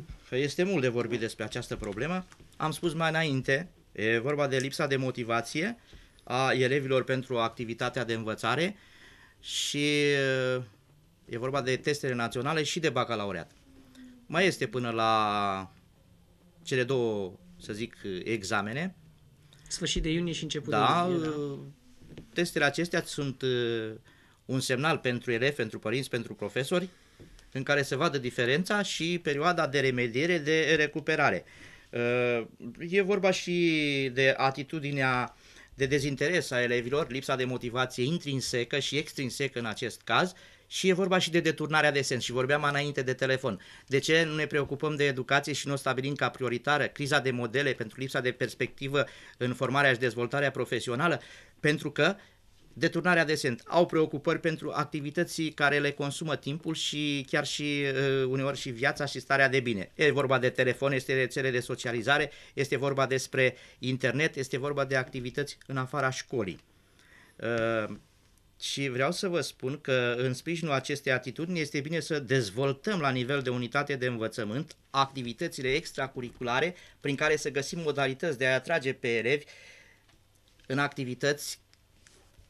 Este mult de vorbit despre această problemă. Am spus mai înainte, e vorba de lipsa de motivație a elevilor pentru activitatea de învățare și e vorba de testele naționale și de bacalaureat. Mai este până la cele două, să zic, examene. Sfârșit de iunie și început da, de iunie. Da. Testele acestea sunt uh, un semnal pentru elevi, pentru părinți, pentru profesori în care se vadă diferența și perioada de remediere, de recuperare. Uh, e vorba și de atitudinea de dezinteres a elevilor, lipsa de motivație intrinsecă și extrinsecă în acest caz și e vorba și de deturnarea de sens și vorbeam înainte de telefon. De ce nu ne preocupăm de educație și nu o stabilim ca prioritară criza de modele pentru lipsa de perspectivă în formarea și dezvoltarea profesională? Pentru că uh, deturnarea de sent. Au preocupări pentru activității care le consumă timpul și chiar și uh, uneori și viața și starea de bine. E vorba de telefon, este rețele de socializare, este vorba despre internet, este vorba de activități în afara școlii. Uh, și vreau să vă spun că în sprijinul acestei atitudini este bine să dezvoltăm la nivel de unitate de învățământ activitățile extracurriculare prin care să găsim modalități de a atrage pe elevi în activități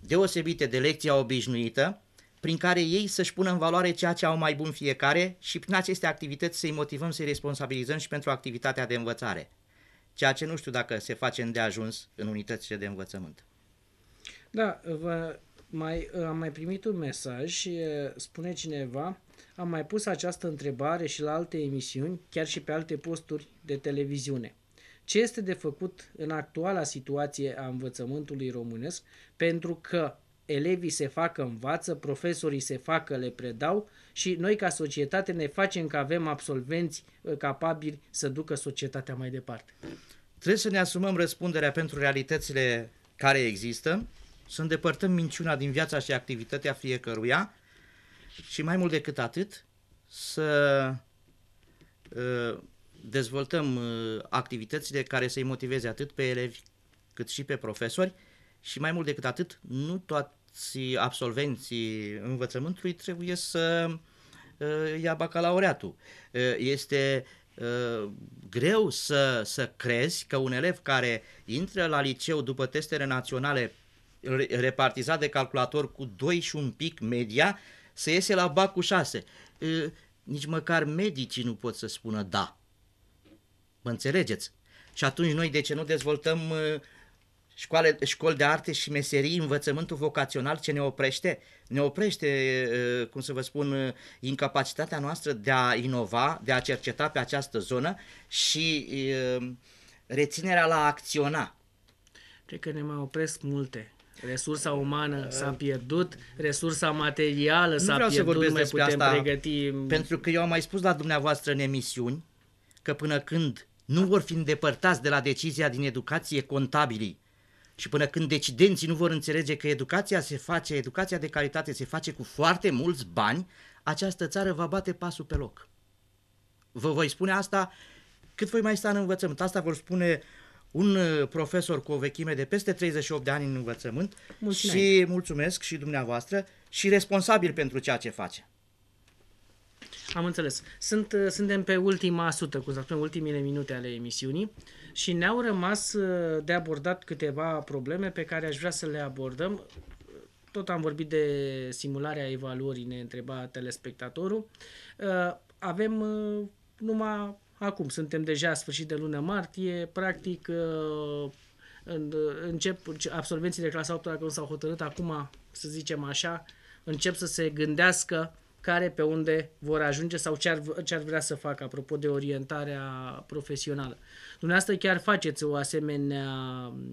deosebite de lecția obișnuită, prin care ei să-și pună în valoare ceea ce au mai bun fiecare și prin aceste activități să-i motivăm să-i responsabilizăm și pentru activitatea de învățare, ceea ce nu știu dacă se face îndeajuns în unitățile de învățământ. Da, vă mai, am mai primit un mesaj și spune cineva, am mai pus această întrebare și la alte emisiuni, chiar și pe alte posturi de televiziune ce este de făcut în actuala situație a învățământului românesc pentru că elevii se facă învață, profesorii se facă le predau și noi ca societate ne facem că avem absolvenți uh, capabili să ducă societatea mai departe. Trebuie să ne asumăm răspunderea pentru realitățile care există, să îndepărtăm minciuna din viața și activitatea fiecăruia și mai mult decât atât, să uh, dezvoltăm uh, activitățile care să-i motiveze atât pe elevi cât și pe profesori și mai mult decât atât, nu toți absolvenții învățământului trebuie să uh, ia bacalaureatul. Uh, este greu să, să crezi că un elev care intră la liceu după testele naționale repartizat de calculator cu 2 și un pic media, să iese la bac cu 6. Nici măcar medicii nu pot să spună da. Mă înțelegeți? Și atunci noi de ce nu dezvoltăm uh, școale, școli de arte și meserii, învățământul vocațional ce ne oprește? Ne oprește, uh, cum să vă spun, uh, incapacitatea noastră de a inova, de a cerceta pe această zonă și reținerea la a acționa. Cred că ne mai opresc multe. Resursa umană s-a pierdut, resursa materială s-a pierdut, să vorbesc mai putem asta, pregăti... Pentru că eu am mai spus la dumneavoastră în emisiuni că până când nu vor fi îndepărtați de la decizia din educație contabilii. Și până când decidenții nu vor înțelege că educația se face, educația de calitate se face cu foarte mulți bani, această țară va bate pasul pe loc. Vă voi spune asta cât voi mai sta în învățământ. Asta vor spune un uh, profesor cu o vechime de peste 38 de ani în învățământ mulțumesc. și mulțumesc și dumneavoastră și responsabil pentru ceea ce face. Am înțeles. Sunt, uh, suntem pe ultima sută, cum să spunem, ultimile minute ale emisiunii și ne-au rămas uh, de abordat câteva probleme pe care aș vrea să le abordăm. Tot am vorbit de simularea evaluării, ne întreba telespectatorul. Uh, avem numai acum, suntem deja sfârșit de lună martie, practic în, încep absolvenții de clasa 8 dacă nu s-au hotărât acum, să zicem așa, încep să se gândească care pe unde vor ajunge sau ce ar, ce ar vrea să facă, apropo de orientarea profesională. Dumneavoastră chiar faceți o asemenea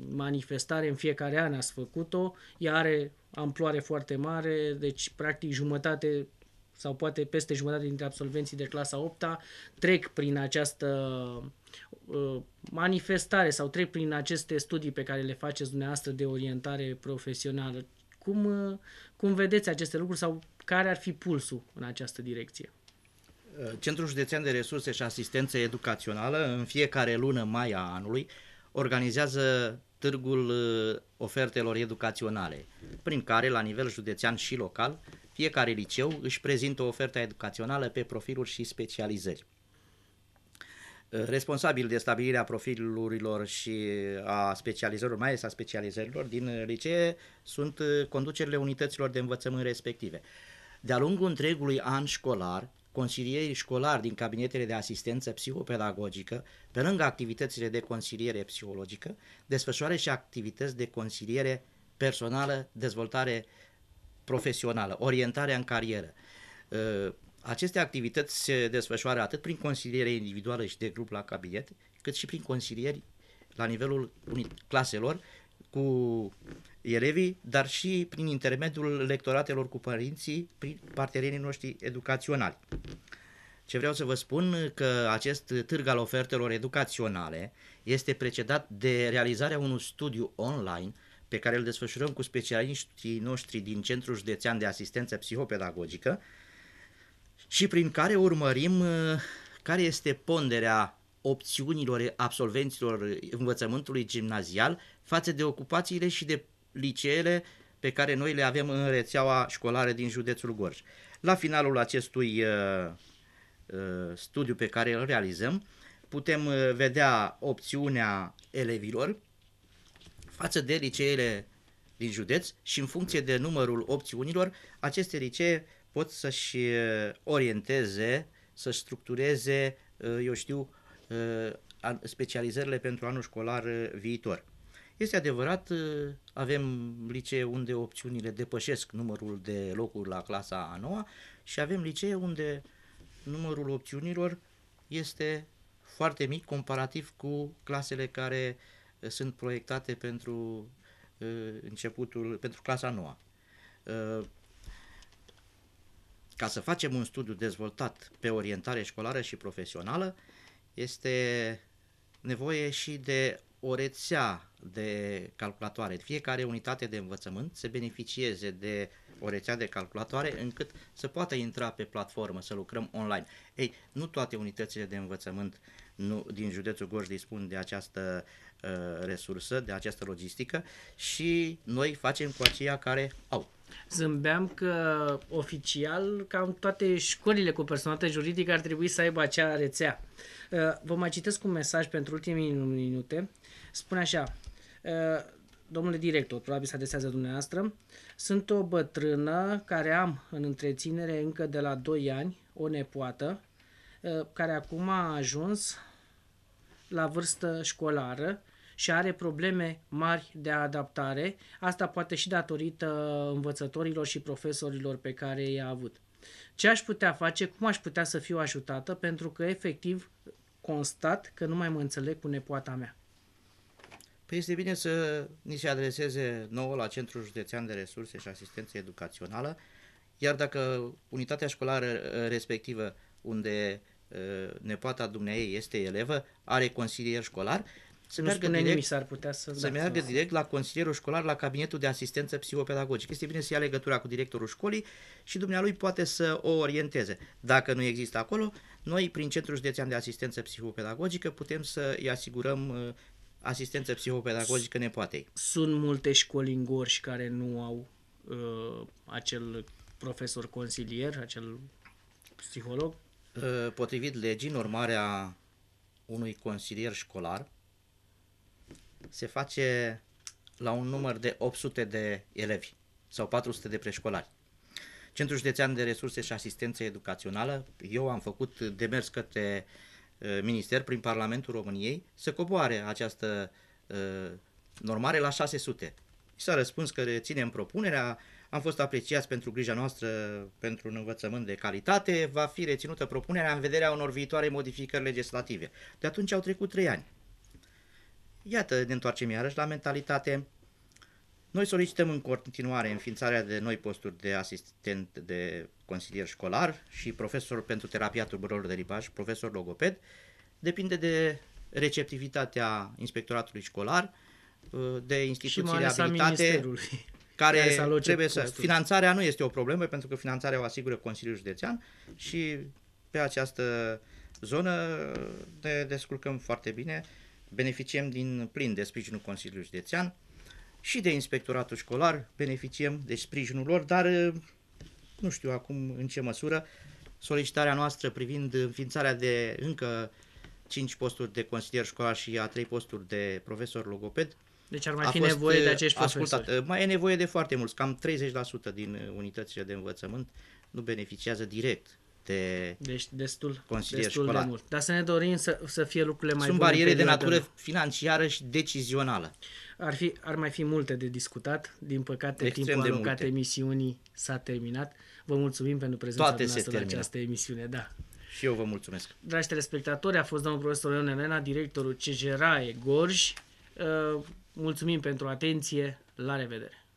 manifestare, în fiecare an ați făcut-o, ea are amploare foarte mare, deci practic jumătate sau poate peste jumătate dintre absolvenții de clasa 8 trec prin această uh, manifestare sau trec prin aceste studii pe care le faceți dumneavoastră de orientare profesională. Cum, uh, cum vedeți aceste lucruri sau care ar fi pulsul în această direcție? Uh, Centrul Județean de Resurse și Asistență Educațională în fiecare lună mai a anului organizează târgul uh, ofertelor educaționale, prin care, la nivel județean și local, fiecare liceu își prezintă oferta educațională pe profiluri și specializări responsabil de stabilirea profilurilor și a specializărilor, mai ales a specializărilor din licee, sunt conducerile unităților de învățământ respective. De-a lungul întregului an școlar, consilierii școlari din cabinetele de asistență psihopedagogică, pe lângă activitățile de consiliere psihologică, desfășoară și activități de consiliere personală, dezvoltare profesională, orientarea în carieră aceste activități se desfășoară atât prin consiliere individuală și de grup la cabinet, cât și prin consilieri la nivelul claselor cu elevii, dar și prin intermediul lectoratelor cu părinții, prin partenerii noștri educaționali. Ce vreau să vă spun că acest târg al ofertelor educaționale este precedat de realizarea unui studiu online pe care îl desfășurăm cu specialiștii noștri din Centrul Județean de Asistență Psihopedagogică, și prin care urmărim uh, care este ponderea opțiunilor absolvenților învățământului gimnazial față de ocupațiile și de liceele pe care noi le avem în rețeaua școlară din județul Gorj. La finalul acestui uh, uh, studiu pe care îl realizăm, putem vedea opțiunea elevilor față de liceele din județ și în funcție de numărul opțiunilor, aceste licee pot să-și uh, orienteze, să structureze, uh, eu știu, uh, specializările pentru anul școlar viitor. Este adevărat, avem licee unde opțiunile depășesc numărul de locuri la clasa a noua și avem licee unde numărul opțiunilor este foarte mic comparativ cu clasele care sunt proiectate pentru începutul, pentru clasa noua ca să facem un studiu dezvoltat pe orientare școlară și profesională, este nevoie și de o rețea de calculatoare. Fiecare unitate de învățământ se beneficieze de o rețea de calculatoare încât să poată intra pe platformă, să lucrăm online. Ei, nu toate unitățile de învățământ nu, din județul Gorj dispun de această uh, resursă, de această logistică și noi facem cu aceia care au zâmbeam că oficial cam toate școlile cu personalitate juridică ar trebui să aibă acea rețea. Uh, vă mai citesc un mesaj pentru ultimii minute. Spune așa, uh, domnule director, probabil se adresează dumneavoastră, sunt o bătrână care am în întreținere încă de la 2 ani o nepoată uh, care acum a ajuns la vârstă școlară și are probleme mari de adaptare, asta poate și datorită învățătorilor și profesorilor pe care i-a avut. Ce aș putea face, cum aș putea să fiu ajutată, pentru că efectiv constat că nu mai mă înțeleg cu nepoata mea. Păi este bine să ni se adreseze nouă la Centrul Județean de Resurse și Asistență Educațională, iar dacă unitatea școlară uh, respectivă unde uh, nepoata dumneavoastră este elevă, are consilier școlar, să meargă direct, s-ar putea să, să da, meargă să... direct la consilierul școlar, la cabinetul de asistență psihopedagogică. Este bine să ia legătura cu directorul școlii și dumnealui poate să o orienteze. Dacă nu există acolo, noi, prin Centrul Județean de Asistență Psihopedagogică, putem să îi asigurăm uh, asistență psihopedagogică nepoatei. Sunt multe școli în Gorj care nu au uh, acel profesor consilier, acel psiholog? Uh, potrivit legii, normarea unui consilier școlar se face la un număr de 800 de elevi sau 400 de preșcolari. Centrul Județean de Resurse și Asistență Educațională, eu am făcut demers către uh, minister prin Parlamentul României să coboare această uh, normare la 600. I s-a răspuns că reținem propunerea, am fost apreciați pentru grija noastră pentru un învățământ de calitate, va fi reținută propunerea în vederea unor viitoare modificări legislative. De atunci au trecut trei ani. Iată, ne întoarcem iarăși la mentalitate. Noi solicităm în continuare înființarea de noi posturi de asistent de consilier școlar și profesor pentru terapia turburilor de limbaj, profesor logoped. Depinde de receptivitatea inspectoratului școlar, de instituțiile abilitate, care trebuie să... Posturi. Finanțarea nu este o problemă, pentru că finanțarea o asigură Consiliul Județean și pe această zonă ne descurcăm foarte bine beneficiem din plin de sprijinul Consiliului Județean și de inspectoratul școlar, beneficiem de sprijinul lor, dar uh, nu știu acum în ce măsură solicitarea noastră privind înființarea de încă 5 posturi de consilier școlar și a 3 posturi de profesor logoped. Deci ar mai fi nevoie de uh, acești ascultat. Uh, mai e nevoie de foarte mulți, cam 30% din unitățile de învățământ nu beneficiază direct te deci destul, consilier destul școlar. De mult. Dar să ne dorim să, să fie lucrurile mai Sunt bune bariere de natură mea. financiară și decizională. Ar, fi, ar mai fi multe de discutat. Din păcate, Extrem timpul de alocat multe. emisiunii s-a terminat. Vă mulțumim pentru prezența noastră la această emisiune. Da. Și eu vă mulțumesc. Dragi telespectatori, a fost domnul profesor Ion Elena, directorul CGRAE Gorj. Uh, mulțumim pentru atenție. La revedere!